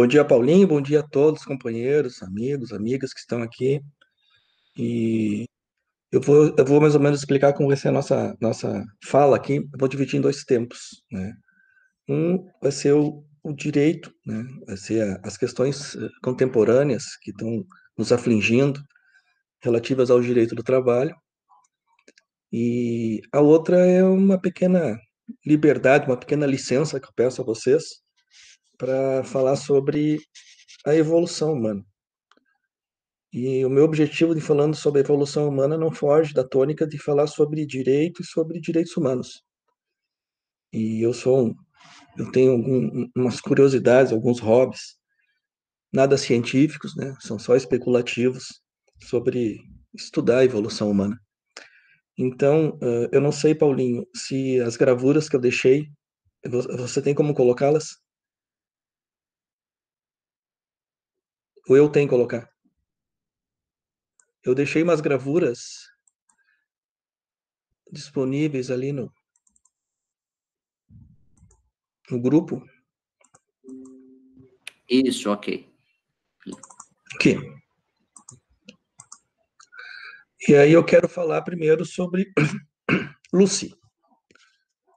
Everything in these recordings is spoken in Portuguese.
Bom dia, Paulinho. Bom dia a todos, companheiros, amigos, amigas que estão aqui. E eu vou, eu vou mais ou menos explicar como vai ser a nossa, nossa fala aqui. Eu vou dividir em dois tempos. Né? Um vai ser o, o direito, né? vai ser a, as questões eh, contemporâneas que estão nos afligindo relativas ao direito do trabalho. E a outra é uma pequena liberdade, uma pequena licença que eu peço a vocês para falar sobre a evolução humana. E o meu objetivo de falando sobre a evolução humana não foge da tônica de falar sobre direito e sobre direitos humanos. E eu sou um, eu tenho algumas curiosidades, alguns hobbies, nada científicos, né? São só especulativos sobre estudar a evolução humana. Então, eh, eu não sei, Paulinho, se as gravuras que eu deixei, você tem como colocá-las? O eu tenho que colocar. Eu deixei umas gravuras disponíveis ali no, no grupo. Isso, ok. Aqui. E aí eu quero falar primeiro sobre Lucy.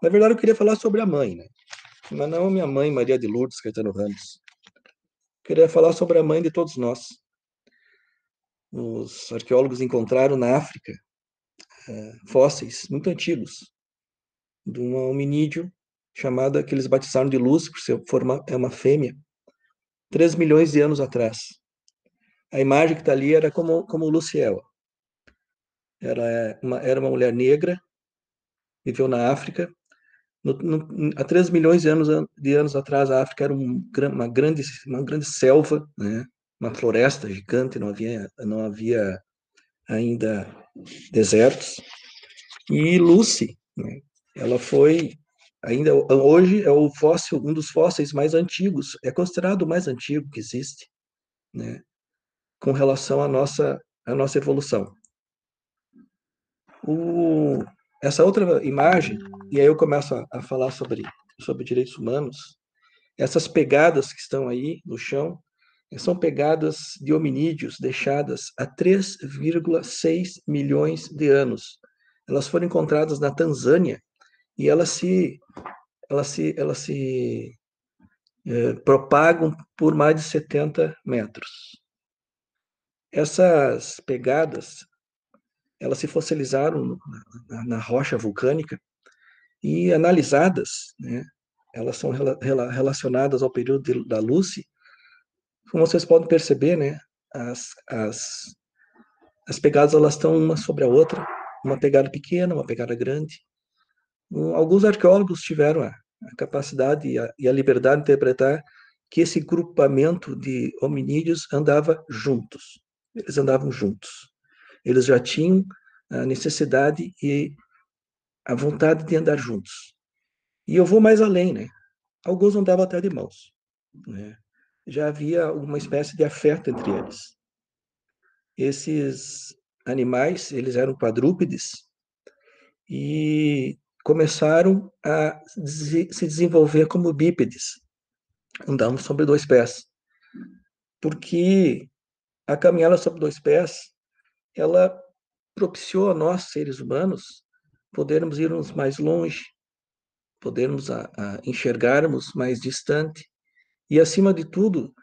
Na verdade, eu queria falar sobre a mãe, né? Mas não minha mãe, Maria de Lourdes Caetano Ramos queria falar sobre a mãe de todos nós. Os arqueólogos encontraram na África eh, fósseis muito antigos de um hominídeo chamada que eles batizaram de Luz, por ser forma, é uma fêmea, 3 milhões de anos atrás. A imagem que está ali era como, como Luciela. Era é uma, era uma mulher negra, viveu na África, no, no, há 3 milhões de anos, de anos atrás, a África era um, uma, grande, uma grande selva, né? uma floresta gigante, não havia, não havia ainda desertos. E Lucy, né? ela foi, ainda hoje, é o fóssil, um dos fósseis mais antigos, é considerado o mais antigo que existe, né? com relação à nossa, à nossa evolução. O, essa outra imagem, e aí eu começo a, a falar sobre, sobre direitos humanos, essas pegadas que estão aí no chão são pegadas de hominídeos deixadas há 3,6 milhões de anos. Elas foram encontradas na Tanzânia e elas se, elas se, elas se eh, propagam por mais de 70 metros. Essas pegadas elas se fossilizaram na, na rocha vulcânica e analisadas, né, elas são rela, relacionadas ao período de, da Lucy. Como vocês podem perceber, né, as, as, as pegadas elas estão uma sobre a outra, uma pegada pequena, uma pegada grande. Alguns arqueólogos tiveram a, a capacidade e a, e a liberdade de interpretar que esse grupamento de hominídeos andava juntos. Eles andavam juntos eles já tinham a ah, necessidade e a vontade de andar juntos. E eu vou mais além, né? Alguns andavam até de mãos, né? Já havia uma espécie de afeto entre eles. Esses animais, eles eram quadrúpedes e começaram a se desenvolver como bípedes, andavam sobre dois pés, porque a caminhada sobre dois pés ela propiciou a nós, seres humanos, podermos irmos mais longe, podermos a, a enxergarmos mais distante. E, acima de tudo,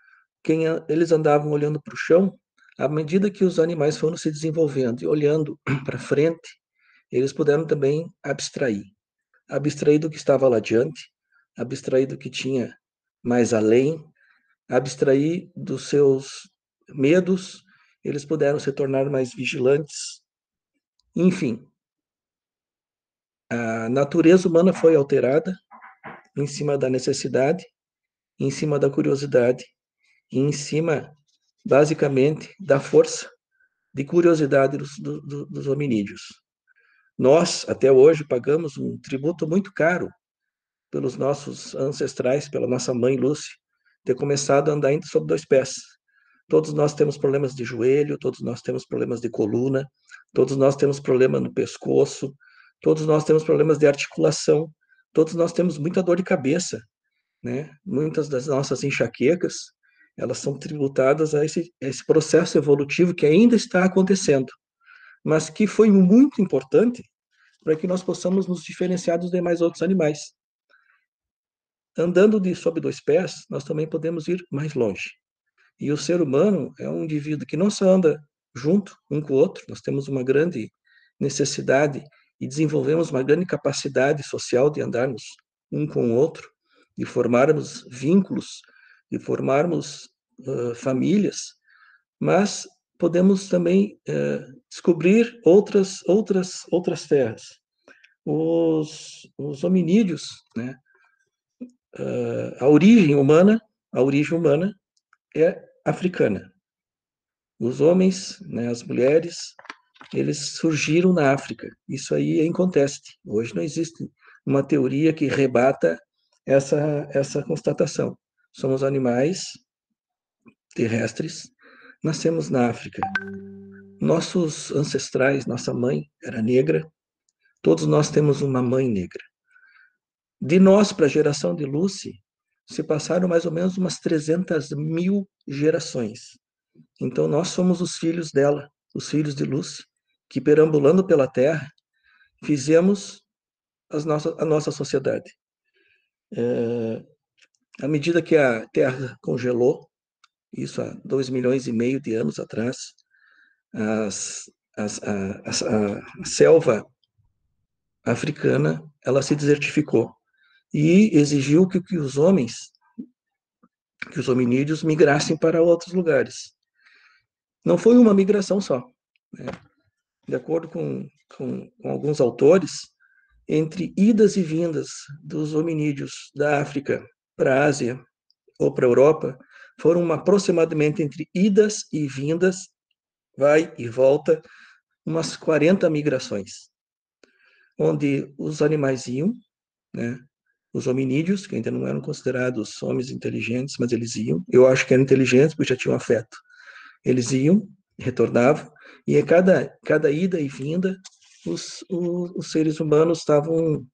quem a, eles andavam olhando para o chão, à medida que os animais foram se desenvolvendo e olhando para frente, eles puderam também abstrair. Abstrair do que estava lá adiante, abstrair do que tinha mais além, abstrair dos seus medos, eles puderam se tornar mais vigilantes. Enfim, a natureza humana foi alterada em cima da necessidade, em cima da curiosidade, e em cima, basicamente, da força de curiosidade dos, dos hominídeos. Nós, até hoje, pagamos um tributo muito caro pelos nossos ancestrais, pela nossa mãe Lúcia, ter começado a andar ainda sobre dois pés. Todos nós temos problemas de joelho, todos nós temos problemas de coluna, todos nós temos problema no pescoço, todos nós temos problemas de articulação, todos nós temos muita dor de cabeça, né? Muitas das nossas enxaquecas, elas são tributadas a esse, a esse processo evolutivo que ainda está acontecendo, mas que foi muito importante para que nós possamos nos diferenciar dos demais outros animais. Andando de sob dois pés, nós também podemos ir mais longe. E o ser humano é um indivíduo que não só anda junto um com o outro, nós temos uma grande necessidade e desenvolvemos uma grande capacidade social de andarmos um com o outro, de formarmos vínculos, de formarmos uh, famílias, mas podemos também uh, descobrir outras outras outras terras. Os, os hominídeos, né? Uh, a origem humana, a origem humana é africana. Os homens, né, as mulheres, eles surgiram na África. Isso aí é inconteste. Hoje não existe uma teoria que rebata essa, essa constatação. Somos animais terrestres, nascemos na África. Nossos ancestrais, nossa mãe era negra, todos nós temos uma mãe negra. De nós para a geração de Lucy, se passaram mais ou menos umas 300 mil gerações. Então, nós somos os filhos dela, os filhos de luz, que perambulando pela terra, fizemos nossas, a nossa sociedade. É, à medida que a terra congelou, isso há dois milhões e meio de anos atrás, as, as, a, a, a selva africana ela se desertificou e exigiu que, que os homens, que os hominídeos migrassem para outros lugares. Não foi uma migração só. Né? De acordo com, com, com alguns autores, entre idas e vindas dos hominídeos da África para a Ásia ou para a Europa, foram aproximadamente entre idas e vindas, vai e volta, umas 40 migrações, onde os animais iam, né, os hominídeos, que ainda não eram considerados homens inteligentes, mas eles iam. Eu acho que eram inteligentes porque já tinham afeto. Eles iam, retornavam, e a cada, cada ida e vinda, os, os, os seres humanos estavam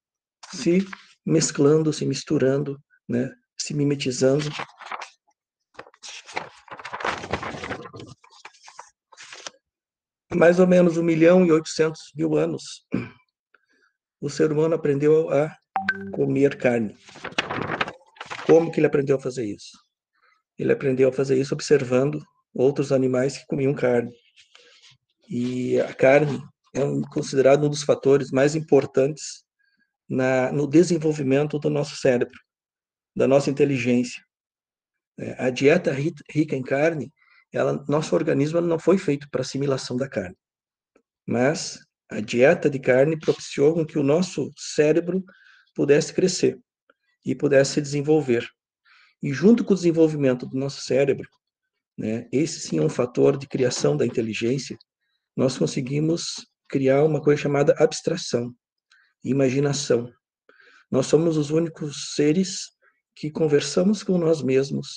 se mesclando, se misturando, né? se mimetizando. Mais ou menos um milhão e oitocentos mil anos, o ser humano aprendeu a comer carne. Como que ele aprendeu a fazer isso? Ele aprendeu a fazer isso observando outros animais que comiam carne. E a carne é um, considerado um dos fatores mais importantes na, no desenvolvimento do nosso cérebro, da nossa inteligência. É, a dieta rica em carne, ela, nosso organismo não foi feito para assimilação da carne, mas a dieta de carne propiciou que o nosso cérebro pudesse crescer e pudesse se desenvolver. E junto com o desenvolvimento do nosso cérebro, né, esse sim é um fator de criação da inteligência, nós conseguimos criar uma coisa chamada abstração, imaginação. Nós somos os únicos seres que conversamos com nós mesmos,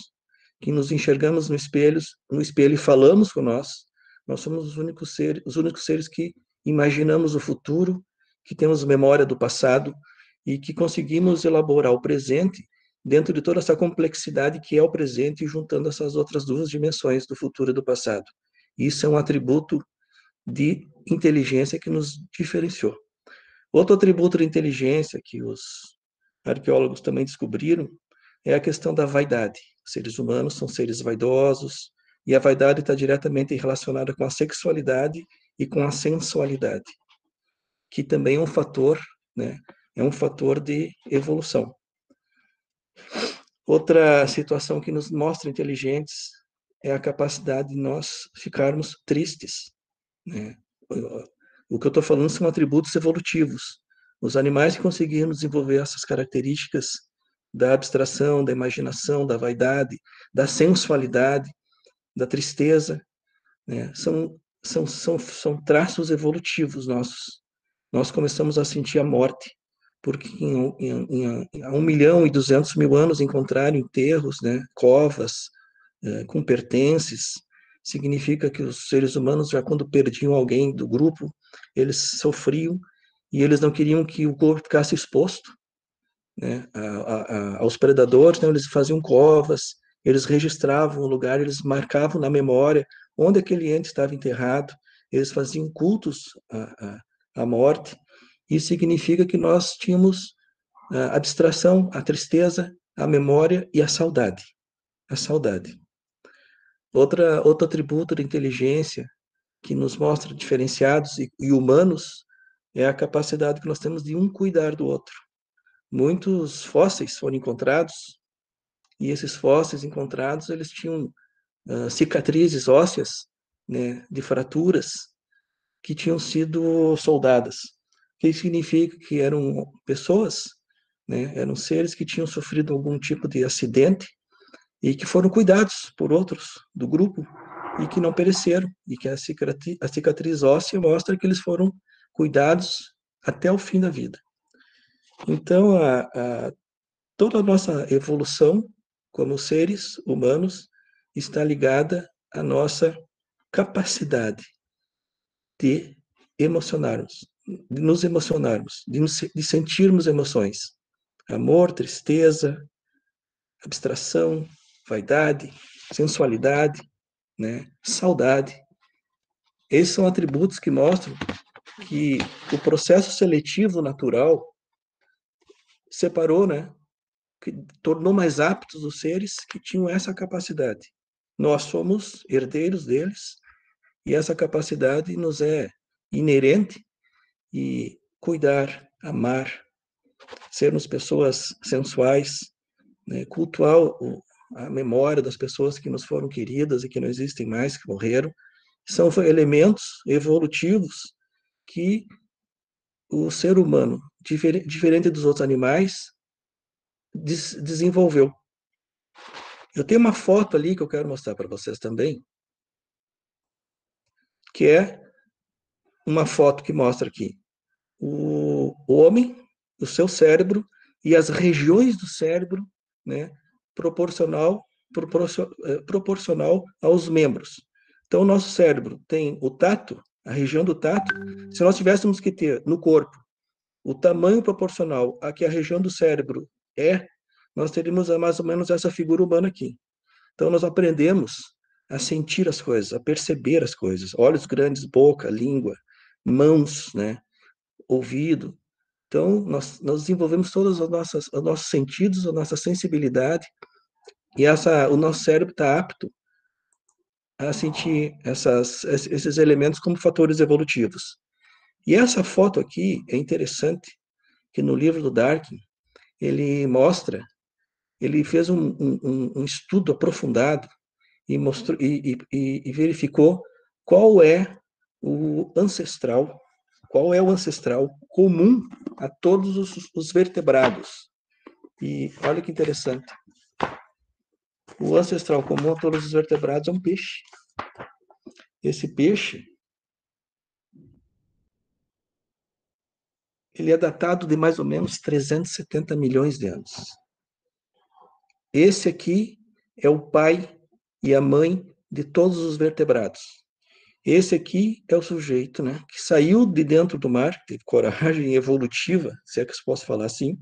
que nos enxergamos no espelho, no espelho e falamos com nós. Nós somos os únicos seres, os únicos seres que imaginamos o futuro, que temos memória do passado, e que conseguimos elaborar o presente dentro de toda essa complexidade que é o presente, juntando essas outras duas dimensões do futuro e do passado. Isso é um atributo de inteligência que nos diferenciou. Outro atributo de inteligência que os arqueólogos também descobriram é a questão da vaidade. Os seres humanos são seres vaidosos e a vaidade está diretamente relacionada com a sexualidade e com a sensualidade, que também é um fator né, é um fator de evolução. Outra situação que nos mostra inteligentes é a capacidade de nós ficarmos tristes. Né? O que eu estou falando são atributos evolutivos. Os animais que conseguiram desenvolver essas características da abstração, da imaginação, da vaidade, da sensualidade, da tristeza, né? são, são, são, são traços evolutivos nossos. Nós começamos a sentir a morte porque em, em, em, há 1 milhão e 200 mil anos encontraram enterros, né, covas eh, com pertences, significa que os seres humanos, já quando perdiam alguém do grupo, eles sofriam e eles não queriam que o corpo ficasse exposto né, a, a, a, aos predadores, então eles faziam covas, eles registravam o lugar, eles marcavam na memória onde aquele ente estava enterrado, eles faziam cultos à, à, à morte, isso significa que nós tínhamos ah, a abstração, a tristeza, a memória e a saudade. A saudade. Outra, outro atributo da inteligência que nos mostra diferenciados e, e humanos é a capacidade que nós temos de um cuidar do outro. Muitos fósseis foram encontrados e esses fósseis encontrados eles tinham uh, cicatrizes ósseas, né, de fraturas que tinham sido soldadas que significa que eram pessoas, né, eram seres que tinham sofrido algum tipo de acidente e que foram cuidados por outros do grupo e que não pereceram, e que a cicatriz, a cicatriz óssea mostra que eles foram cuidados até o fim da vida. Então, a, a, toda a nossa evolução como seres humanos está ligada à nossa capacidade de emocionarmos, de nos emocionarmos, de, nos, de sentirmos emoções. Amor, tristeza, abstração, vaidade, sensualidade, né? saudade. Esses são atributos que mostram que o processo seletivo natural separou, né? Que tornou mais aptos os seres que tinham essa capacidade. Nós somos herdeiros deles e essa capacidade nos é inerente e cuidar, amar, sermos pessoas sensuais, né, cultuar o, a memória das pessoas que nos foram queridas e que não existem mais, que morreram, são elementos evolutivos que o ser humano, difer diferente dos outros animais, des desenvolveu. Eu tenho uma foto ali que eu quero mostrar para vocês também, que é uma foto que mostra aqui o homem, o seu cérebro e as regiões do cérebro, né, proporcional, eh, proporcional aos membros. Então, o nosso cérebro tem o tato, a região do tato. Se nós tivéssemos que ter no corpo o tamanho proporcional a que a região do cérebro é, nós teríamos mais ou menos essa figura humana aqui. Então, nós aprendemos a sentir as coisas, a perceber as coisas. Olhos grandes, boca, língua, mãos, né? ouvido. Então, nós, nós desenvolvemos todos os nossos, os nossos sentidos, a nossa sensibilidade, e essa, o nosso cérebro está apto a sentir essas, esses elementos como fatores evolutivos. E essa foto aqui é interessante, que no livro do Darwin ele mostra, ele fez um, um, um estudo aprofundado e, mostrou, e, e, e verificou qual é o ancestral qual é o ancestral comum a todos os, os vertebrados. E olha que interessante. O ancestral comum a todos os vertebrados é um peixe. Esse peixe, ele é datado de mais ou menos 370 milhões de anos. Esse aqui é o pai e a mãe de todos os vertebrados. Esse aqui é o sujeito né, que saiu de dentro do mar, teve coragem evolutiva, se é que se posso falar assim,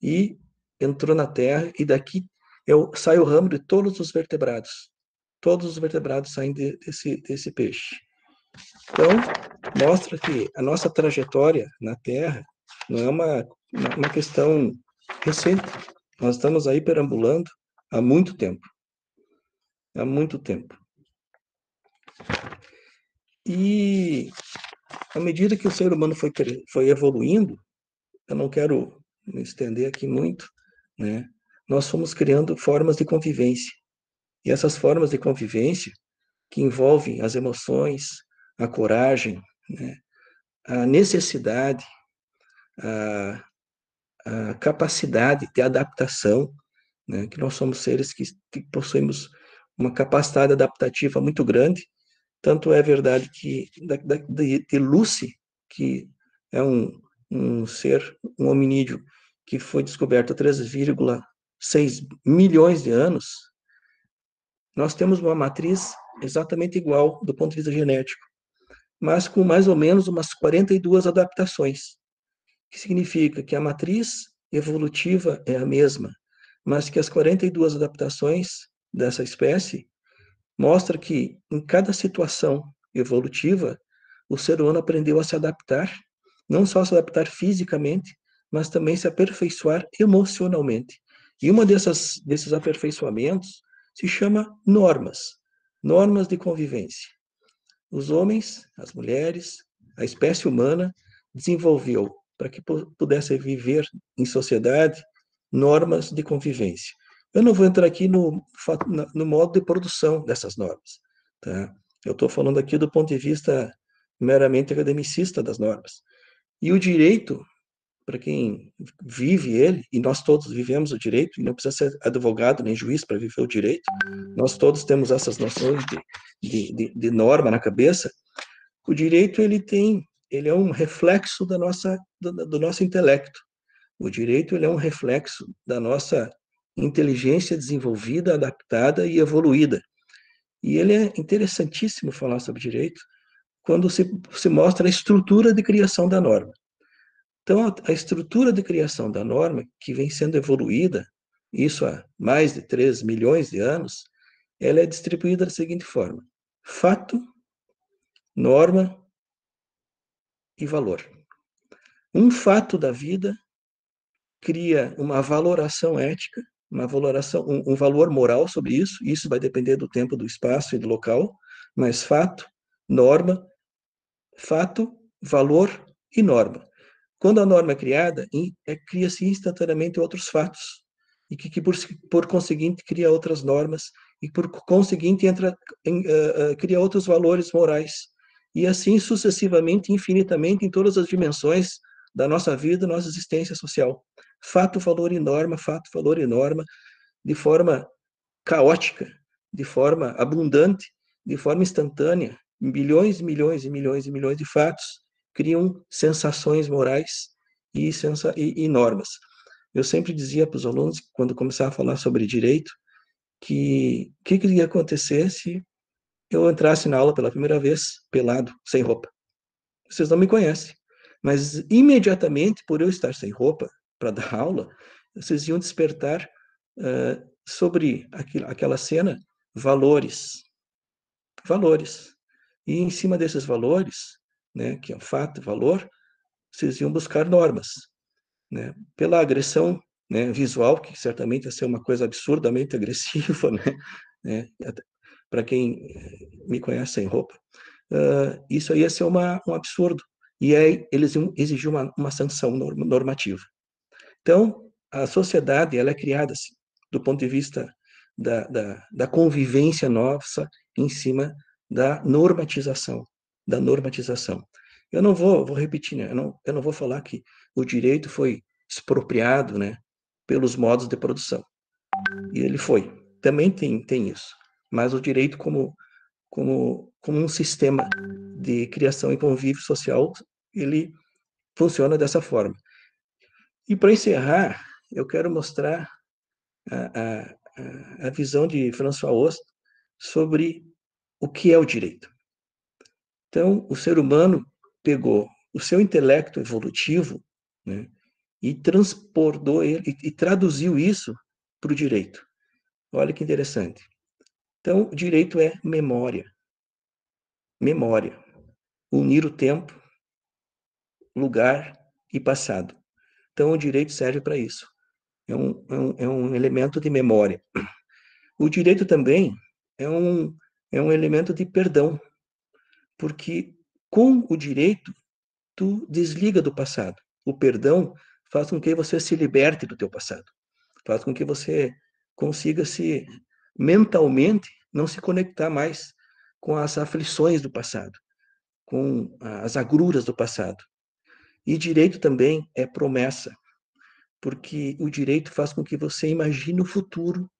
e entrou na Terra, e daqui é o, sai o ramo de todos os vertebrados. Todos os vertebrados saem de, desse, desse peixe. Então, mostra que a nossa trajetória na Terra não é uma, uma questão recente. Nós estamos aí perambulando há muito tempo. Há muito tempo. E à medida que o ser humano foi, foi evoluindo, eu não quero me estender aqui muito, né? nós fomos criando formas de convivência. E essas formas de convivência, que envolvem as emoções, a coragem, né? a necessidade, a, a, capacidade de adaptação, né? que nós somos seres que, que possuímos uma capacidade adaptativa muito grande, tanto é verdade que de, de Lucy, que é um, um ser, um hominídeo, que foi descoberto há 3,6 milhões de anos, nós temos uma matriz exatamente igual do ponto de vista genético, mas com mais ou menos umas 42 adaptações, que significa que a matriz evolutiva é a mesma, mas que as 42 adaptações dessa espécie mostra que em cada situação evolutiva, o ser humano aprendeu a se adaptar, não só a se adaptar fisicamente, mas também se aperfeiçoar emocionalmente. E uma dessas desses aperfeiçoamentos se chama normas, normas de convivência. Os homens, as mulheres, a espécie humana desenvolveu para que pudesse viver em sociedade normas de convivência. Eu não vou entrar aqui no, no modo de produção dessas normas. Tá? Eu estou falando aqui do ponto de vista meramente academicista das normas. E o direito, para quem vive ele, e nós todos vivemos o direito, e não precisa ser advogado nem juiz para viver o direito, nós todos temos essas noções de, de, de, de norma na cabeça, o direito ele tem, ele é um reflexo da nossa, do, do nosso intelecto. O direito ele é um reflexo da nossa inteligência desenvolvida, adaptada e evoluída. E ele é interessantíssimo falar sobre direito quando se, se mostra a estrutura de criação da norma. Então, a, a estrutura de criação da norma, que vem sendo evoluída, isso há mais de 3 milhões de anos, ela é distribuída da seguinte forma: fato, norma e valor. Um fato da vida cria uma valoração ética uma valoração, um, um valor moral sobre isso, isso vai depender do tempo, do espaço e do local, mas fato, norma, fato, valor e norma. Quando a norma é criada, é, cria-se instantaneamente outros fatos, e que, que por, por, conseguinte cria outras normas, e por conseguinte entra, em, uh, uh, cria outros valores morais, e assim sucessivamente, infinitamente, em todas as dimensões da nossa vida, nossa existência social fato, valor e norma, fato, valor e norma, de forma caótica, de forma abundante, de forma instantânea, milhões, milhões e milhões e milhões de fatos criam sensações morais e, sensa e, e normas. Eu sempre dizia para os alunos, quando começava a falar sobre direito, que o que, que ia acontecer se eu entrasse na aula pela primeira vez, pelado, sem roupa. Vocês não me conhecem, mas imediatamente por eu estar sem roupa, para dar aula, vocês iam despertar uh, sobre aquilo, aquela cena valores. Valores. E em cima desses valores, né, que é o fato, valor, vocês iam buscar normas. Né? Pela agressão né, visual, que certamente ia ser uma coisa absurdamente agressiva, né? né para quem eh, me conhece sem roupa, uh, isso aí ia ser uma, um absurdo. E aí eles iam exigir uma, uma sanção normativa. Então, a sociedade ela é criada assim, do ponto de vista da, da, da convivência nossa em cima da normatização, da normatização. Eu não vou, vou repetir, né? eu, não, eu não vou falar que o direito foi expropriado né, pelos modos de produção. E ele foi. Também tem, tem isso. Mas o direito como, como, como um sistema de criação e convívio social, ele funciona dessa forma. E para encerrar, eu quero mostrar a, a, a visão de François Host sobre o que é o direito. Então, o ser humano pegou o seu intelecto evolutivo né, e transportou ele, e, e traduziu isso para o direito. Olha que interessante. Então, o direito é memória. Memória. Unir o tempo, lugar e passado. Então, o direito serve para isso. É um, é um, é, um, elemento de memória. O direito também é um, é um elemento de perdão, porque com o direito, tu desliga do passado. O perdão faz com que você se liberte do teu passado, faz com que você consiga se mentalmente não se conectar mais com as aflições do passado, com as agruras do passado. E direito também é promessa, porque o direito faz com que você imagine o futuro,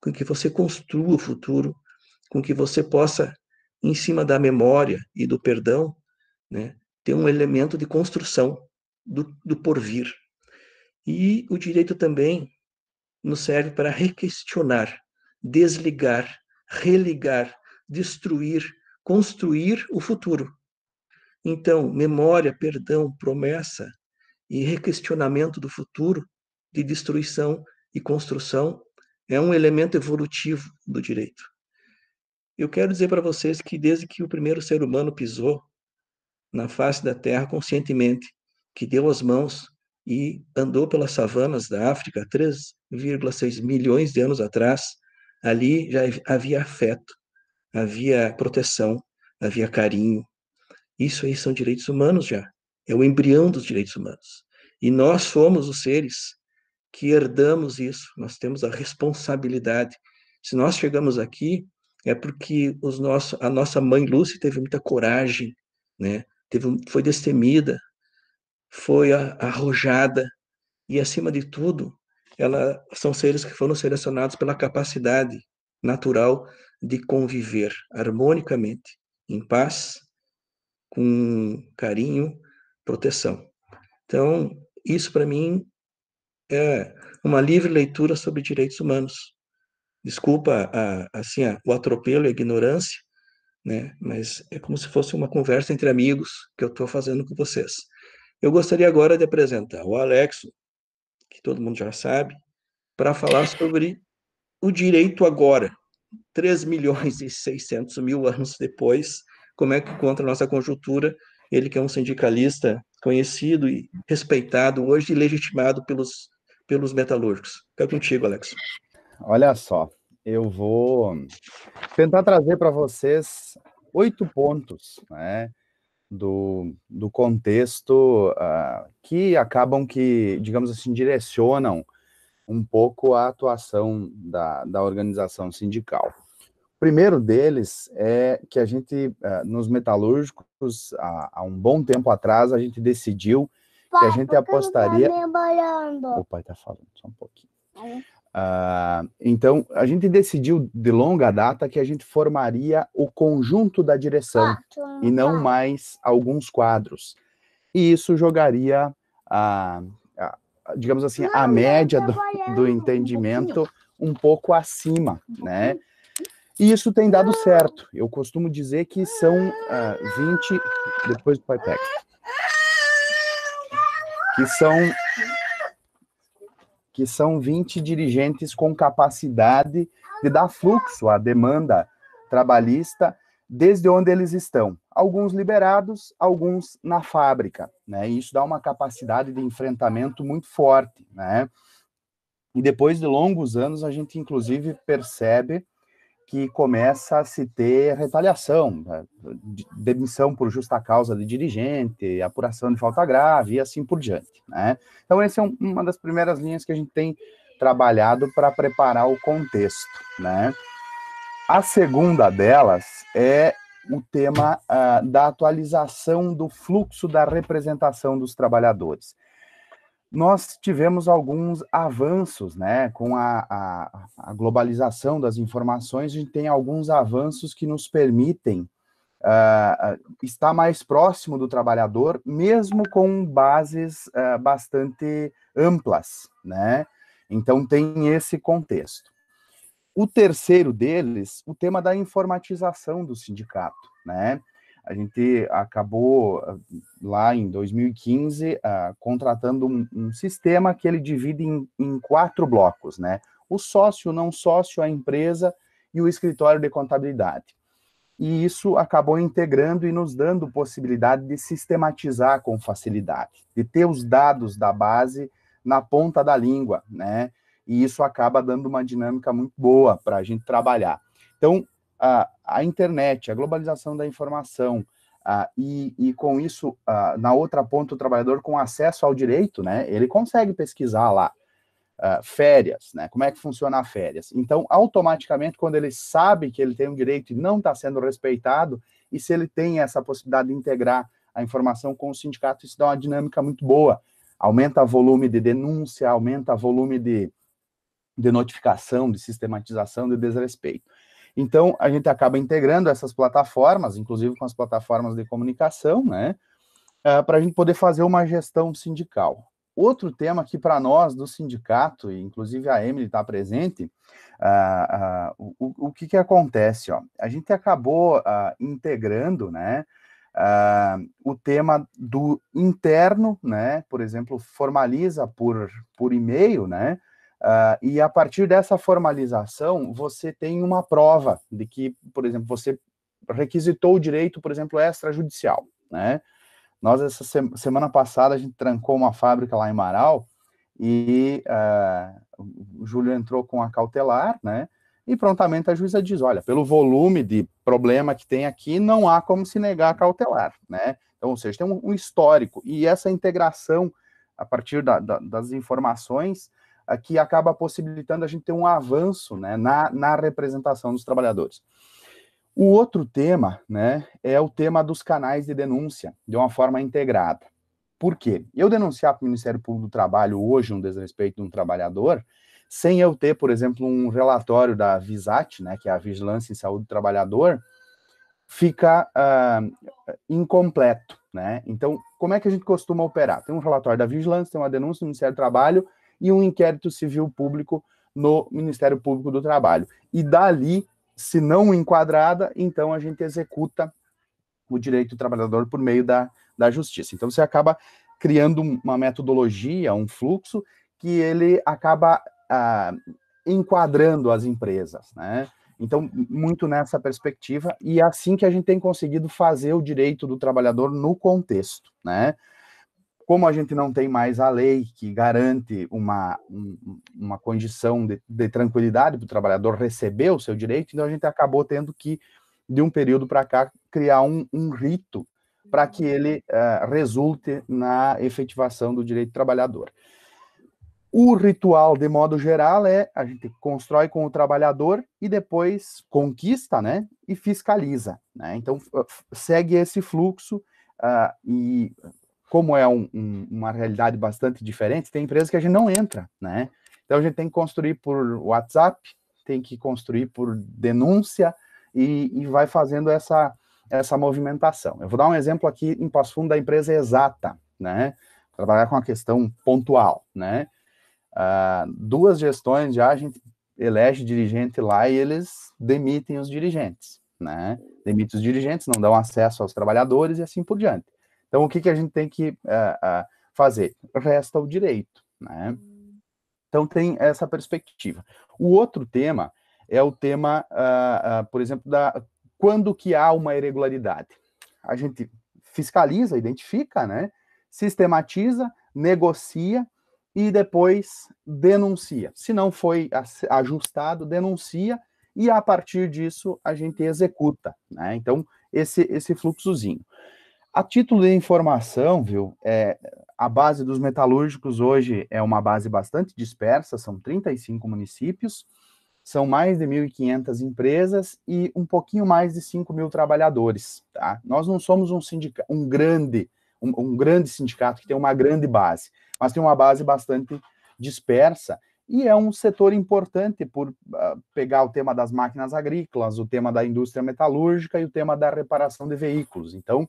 com que você construa o futuro, com que você possa, em cima da memória e do perdão, né, ter um elemento de construção do, do porvir. E o direito também nos serve para requestionar, desligar, religar, destruir, construir o futuro. Então, memória, perdão, promessa e requestionamento do futuro de destruição e construção é um elemento evolutivo do direito. Eu quero dizer para vocês que desde que o primeiro ser humano pisou na face da terra conscientemente, que deu as mãos e andou pelas savanas da África 3,6 milhões de anos atrás, ali já havia afeto, havia proteção, havia carinho, isso aí são direitos humanos já. É o embrião dos direitos humanos. E nós somos os seres que herdamos isso. Nós temos a responsabilidade. Se nós chegamos aqui, é porque os nossos, a nossa mãe Lúcia teve muita coragem, né? Teve, foi destemida, foi arrojada e acima de tudo, ela são seres que foram selecionados pela capacidade natural de conviver harmonicamente, em paz com carinho, proteção. Então, isso para mim é uma livre leitura sobre direitos humanos. Desculpa a, assim, a, o atropelo e a ignorância, né? mas é como se fosse uma conversa entre amigos que eu estou fazendo com vocês. Eu gostaria agora de apresentar o Alexo, que todo mundo já sabe, para falar sobre o direito agora, 3 milhões e 600 mil anos depois como é que contra a nossa conjuntura, ele que é um sindicalista conhecido e respeitado, hoje legitimado pelos, pelos metalúrgicos. Fica contigo, Alex. Olha só, eu vou tentar trazer para vocês oito pontos né, do, do contexto uh, que acabam que, digamos assim, direcionam um pouco a atuação da, da organização sindical primeiro deles é que a gente, eh, nos metalúrgicos, há, há um bom tempo atrás, a gente decidiu pai, que a gente apostaria. o pai está falando, só um pouquinho. Uh, então, a gente decidiu de longa data que a gente formaria o conjunto da direção e não mais alguns quadros. E isso jogaria, a, digamos assim, não, a média do, do, entendimento um pouco acima, um né? Pouquinho. Uhum. E isso tem dado certo. Eu costumo dizer que são uh, ah, 20, depois do Pipex, que são que são 20 dirigentes com capacidade de dar fluxo à demanda trabalhista desde onde eles estão. Alguns liberados, alguns na fábrica, né? E isso dá uma capacidade de enfrentamento muito forte, né? E depois de longos anos, a gente inclusive percebe que começa a se ter retaliação, né? demissão por justa causa de dirigente, apuração de falta grave e assim por diante. Né? Então, essa é um, uma das primeiras linhas que a gente tem trabalhado para preparar o contexto. Né? A segunda delas é o tema ah, da atualização do fluxo da representação dos trabalhadores nós tivemos alguns avanços, né? Com a, a, a, globalização das informações, a gente tem alguns avanços que nos permitem uh, estar mais próximo do trabalhador, mesmo com bases uh, bastante amplas, né? Então tem esse contexto. O terceiro deles, o tema da informatização do sindicato, né? a gente acabou ah, lá em 2015 uh, ah, contratando um, um, sistema que ele divide em, em, quatro blocos, né? O sócio, o não sócio, a empresa e o escritório de contabilidade. E isso acabou integrando e nos dando possibilidade de sistematizar com facilidade, de ter os dados da base na ponta da língua, né? E isso acaba dando uma dinâmica muito boa para a gente trabalhar. Então, a, internet, a globalização da informação, ah, e, e, com isso, ah, na outra ponta, o trabalhador com acesso ao direito, né, ele consegue pesquisar lá ah, férias, né, como é que funciona a férias. Então, automaticamente, quando ele sabe que ele tem um direito e não está sendo respeitado, e se ele tem essa possibilidade de integrar a informação com o sindicato, isso dá uma dinâmica muito boa. Aumenta o volume de denúncia, aumenta o volume de, de notificação, de sistematização, de desrespeito. Então, a gente acaba integrando essas plataformas, inclusive com as plataformas de comunicação, né? Ah, para a gente poder fazer uma gestão sindical. Outro tema que para nós do sindicato, e inclusive a Emily está presente, uh, uh, o, o que, que acontece? Ó? A gente acabou uh, integrando né, o tema do interno, né, por exemplo, formaliza por, por e-mail, né, Uh, e a partir dessa formalização, você tem uma prova de que, por exemplo, você requisitou o direito, por exemplo, extrajudicial, né? Nós, essa semana passada, a gente trancou uma fábrica lá em Marau e uh, o Júlio entrou com a cautelar, né? E prontamente a juíza diz: olha, pelo volume de problema que tem aqui, não há como se negar a cautelar, né? Então, ou seja, tem um, um histórico. E essa integração, a partir da, da, das informações, eh, que acaba possibilitando a gente ter um avanço né, na, na representação dos trabalhadores. O outro tema né, é o tema dos canais de denúncia, de uma forma integrada. Por quê? Eu denunciar para o Ministério Público do Trabalho hoje um desrespeito de um trabalhador, sem eu ter, por exemplo, um relatório da Visat, né, que é a Vigilância em Saúde do Trabalhador, fica uh, incompleto. Né? Então, como é que a gente costuma operar? Tem um relatório da Vigilância, tem uma denúncia do Ministério do Trabalho, e um inquérito civil público no Ministério Público do Trabalho. E dali, se não enquadrada, então a gente executa o direito do trabalhador por meio da, da justiça. Então você acaba criando uma metodologia, um fluxo, que ele acaba ah, enquadrando as empresas, né? Então, muito nessa perspectiva, e é assim que a gente tem conseguido fazer o direito do trabalhador no contexto, né? Como a gente não tem mais a lei que garante uma, um, uma condição de, de tranquilidade para o trabalhador receber o seu direito, então a gente acabou tendo que, de um período para cá, criar um, um rito para que ele uh, resulte na efetivação do direito trabalhador. O ritual, de modo geral, é a gente constrói com o trabalhador e depois conquista, né? E fiscaliza, né? Então, segue esse fluxo uh, e como é um, um, uma realidade bastante diferente, tem empresas que a gente não entra, né? Então a gente tem que construir por WhatsApp, tem que construir por denúncia e, e vai fazendo essa, essa movimentação. Eu vou dar um exemplo aqui em Passo Fundo da empresa Exata, né? Trabalhar com a questão pontual, né? Uh, duas gestões já a gente elege dirigente lá e eles demitem os dirigentes, né? Demitem os dirigentes, não dão acesso aos trabalhadores e assim por diante. Então, o que, que a gente tem que uh, uh, fazer? Resta o direito, né? Então, tem essa perspectiva. O outro tema é o tema, uh, por exemplo, da quando que há uma irregularidade. A gente fiscaliza, identifica, né? Sistematiza, negocia e depois denuncia. Se não foi ajustado, denuncia e a partir disso a gente executa, né? Então, esse, esse fluxozinho. A título de informação, viu, é, a base dos metalúrgicos hoje é uma base bastante dispersa, são 35 municípios, são mais de 1.500 empresas e um pouquinho mais de 5 mil trabalhadores. Tá? Nós não somos um, um, grande, um, um grande sindicato que tem uma grande base, mas tem uma base bastante dispersa e é um setor importante por uh, pegar o tema das máquinas agrícolas, o tema da indústria metalúrgica e o tema da reparação de veículos. Então,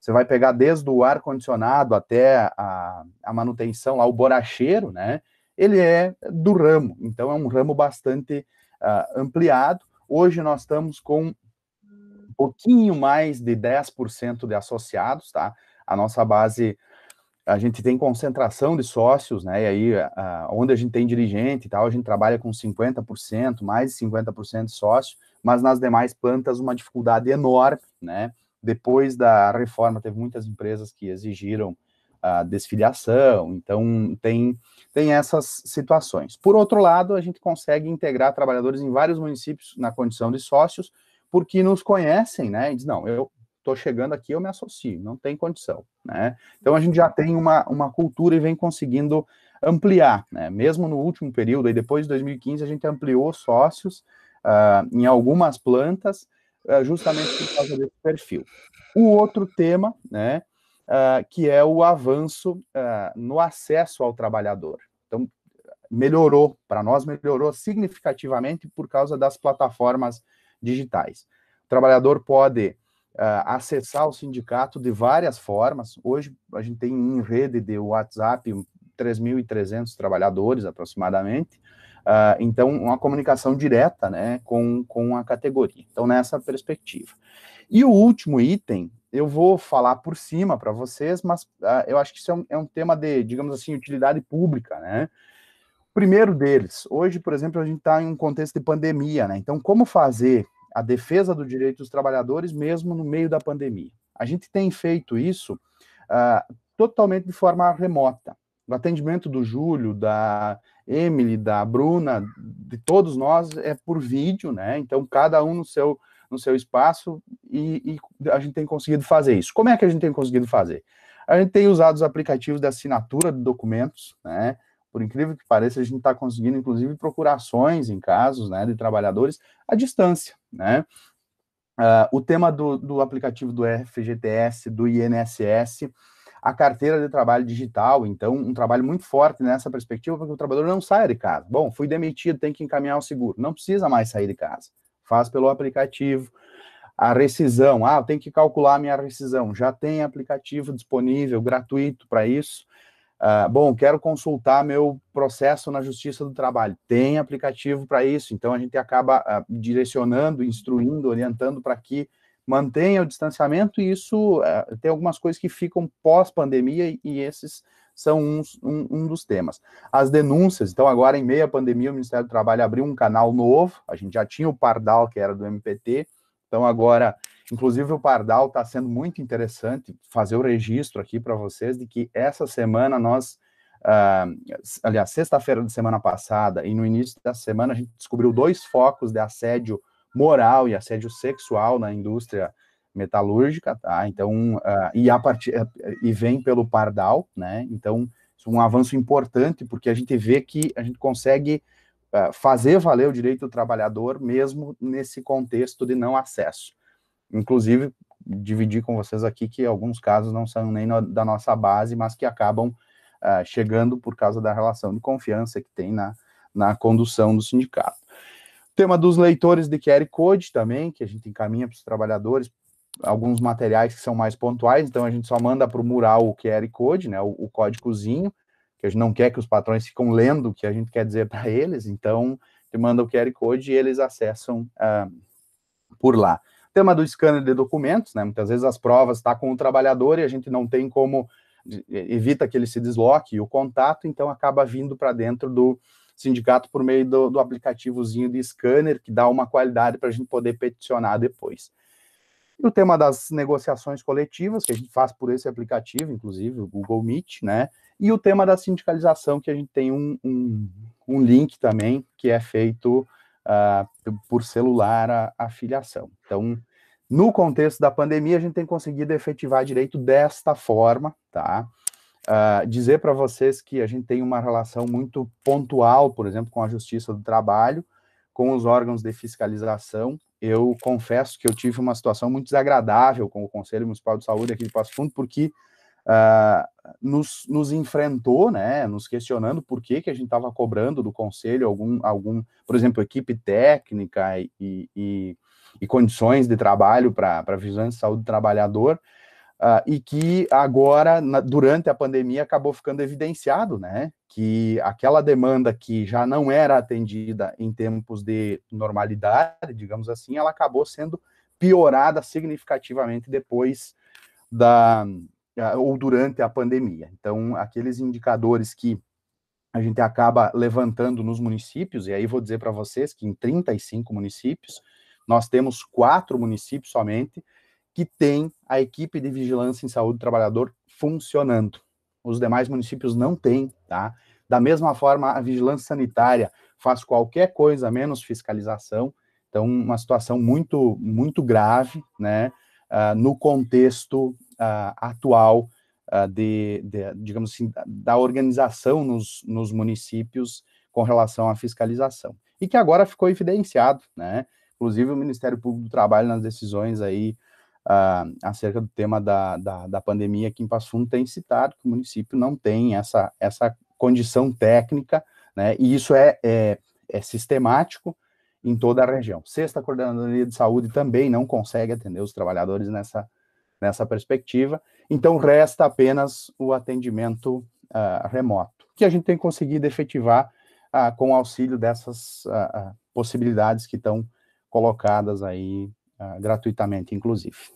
você vai pegar desde o ar-condicionado até a, a manutenção, lá, o boracheiro, né? Ele é do ramo, então é um ramo bastante uh, ampliado. Hoje nós estamos com um pouquinho mais de 10% de associados, tá? A nossa base a gente tem concentração de sócios, né? E aí, ah, onde a gente tem dirigente e tal, a gente trabalha com 50%, mais de 50% de sócio, mas nas demais plantas uma dificuldade enorme, né? Depois da reforma, teve muitas empresas que exigiram a desfiliação, então tem, tem essas situações. Por outro lado, a gente consegue integrar trabalhadores em vários municípios na condição de sócios, porque nos conhecem, né? E diz, não, eu estou chegando aqui, eu me associo, não tem condição, né? Então a gente já tem uma, uma cultura e vem conseguindo ampliar, né? Mesmo no último período, e depois de 2015, a gente ampliou sócios uh, em algumas plantas, é, justamente por causa desse perfil. O outro tema, né, é, que é o avanço é, no acesso ao trabalhador. Então, melhorou, para nós melhorou significativamente por causa das plataformas digitais. O trabalhador pode Uh, acessar o sindicato de várias formas. Hoje a gente tem em rede de WhatsApp 3.300 trabalhadores aproximadamente. Uh, então, uma comunicação direta né, com, com a categoria. Então, nessa perspectiva. E o último item, eu vou falar por cima para vocês, mas uh, eu acho que isso é um, é um, tema de, digamos assim, utilidade pública, né? O primeiro deles, hoje, por exemplo, a gente está em um contexto de pandemia, né? Então, como fazer a defesa do direito dos trabalhadores mesmo no meio da pandemia? A gente tem feito isso uh, totalmente de forma remota o atendimento do Júlio, da Emily, da Bruna, de todos nós é por vídeo, né? Então, cada um no seu, no seu espaço e, e a gente tem conseguido fazer isso. Como é que a gente tem conseguido fazer? A gente tem usado os aplicativos de assinatura de documentos, né? Por incrível que pareça, a gente está conseguindo, inclusive, procurações em casos né, de trabalhadores à distância, né? Uh, o tema do, do aplicativo do FGTS, do INSS, a carteira de trabalho digital, então um trabalho muito forte nessa perspectiva, porque o trabalhador não sai de casa. Bom, fui demitido, tem que encaminhar o seguro. Não precisa mais sair de casa. Faz pelo aplicativo. A rescisão, ah, eu tenho que calcular a minha rescisão. Já tem aplicativo disponível, gratuito para isso. Ah, bom, quero consultar meu processo na Justiça do Trabalho. Tem aplicativo para isso, então a gente acaba ah, direcionando, instruindo, orientando para que mantenha o distanciamento, e isso uh, tem algumas coisas que ficam pós-pandemia, e, esses são uns, um, um, dos temas. As denúncias, então, agora em meio à pandemia, o Ministério do Trabalho abriu um canal novo, a gente já tinha o Pardal, que era do MPT, então agora, inclusive o Pardal está sendo muito interessante fazer o registro aqui para vocês de que essa semana nós, uh, aliás, sexta-feira da semana passada e no início da semana, a gente descobriu dois focos de assédio moral e assédio sexual na indústria metalúrgica, tá? Então, uh, e a partir eh, e vem pelo Pardal, né? Então, é um avanço importante porque a gente vê que a gente consegue uh, fazer valer o direito do trabalhador mesmo nesse contexto de não acesso. Inclusive, dividir com vocês aqui que alguns casos não são nem no, da nossa base, mas que acabam uh, chegando por causa da relação de confiança que tem na, na condução do sindicato. Tema dos leitores de QR Code também, que a gente encaminha para os trabalhadores, alguns materiais que são mais pontuais, então a gente só manda para o mural o QR Code, né, o, o códigozinho, que a gente não quer que os patrões ficam lendo o que a gente quer dizer para eles, então te manda o QR Code e eles acessam ah, por lá. Tema do scanner de documentos, né? Muitas vezes as provas estão tá com o trabalhador e a gente não tem como evita que ele se desloque e o contato, então acaba vindo para dentro do sindicato por meio do, do aplicativozinho de scanner, que dá uma qualidade para a gente poder peticionar depois. E o tema das negociações coletivas, que a gente faz por esse aplicativo, inclusive o Google Meet, né? E o tema da sindicalização, que a gente tem um, um, um link também, que é feito uh, por celular a, a filiação. Então, no contexto da pandemia, a gente tem conseguido efetivar direito desta forma, tá? Uh, dizer para vocês que a gente tem uma relação muito pontual, por exemplo, com a Justiça do Trabalho, com os órgãos de fiscalização. Eu confesso que eu tive uma situação muito desagradável com o Conselho Municipal de Saúde aqui de Passo Fundo, porque uh, nos, nos, enfrentou, né, nos questionando por que, que a gente estava cobrando do Conselho algum, algum, por exemplo, equipe técnica e, e, e condições de trabalho para a Visão de saúde do trabalhador, Uh, e que agora, na, durante a pandemia, acabou ficando evidenciado, né? Que aquela demanda que já não era atendida em tempos de normalidade, digamos assim, ela acabou sendo piorada significativamente depois da ah, ou durante a pandemia. Então, aqueles indicadores que a gente acaba levantando nos municípios, e aí vou dizer para vocês que em 35 municípios, nós temos quatro municípios somente que tem a equipe de vigilância em saúde do trabalhador funcionando. Os demais municípios não têm, tá? Da mesma forma, a vigilância sanitária faz qualquer coisa menos fiscalização. Então, uma situação muito, muito grave, né? Uh, no contexto uh, atual uh, de, de, digamos assim, da organização nos, nos municípios com relação à fiscalização. E que agora ficou evidenciado, né? Inclusive o Ministério Público do Trabalho nas decisões aí ah, acerca do tema da, da, da pandemia aqui em Passo tem citado que o município não tem essa, essa condição técnica, né, e isso é, é, é sistemático em toda a região. Sexta Coordenadoria de Saúde também não consegue atender os trabalhadores nessa, nessa perspectiva, então resta apenas o atendimento ah, remoto, que a gente tem conseguido efetivar ah, com auxílio dessas possibilidades que estão colocadas aí gratuitamente, inclusive.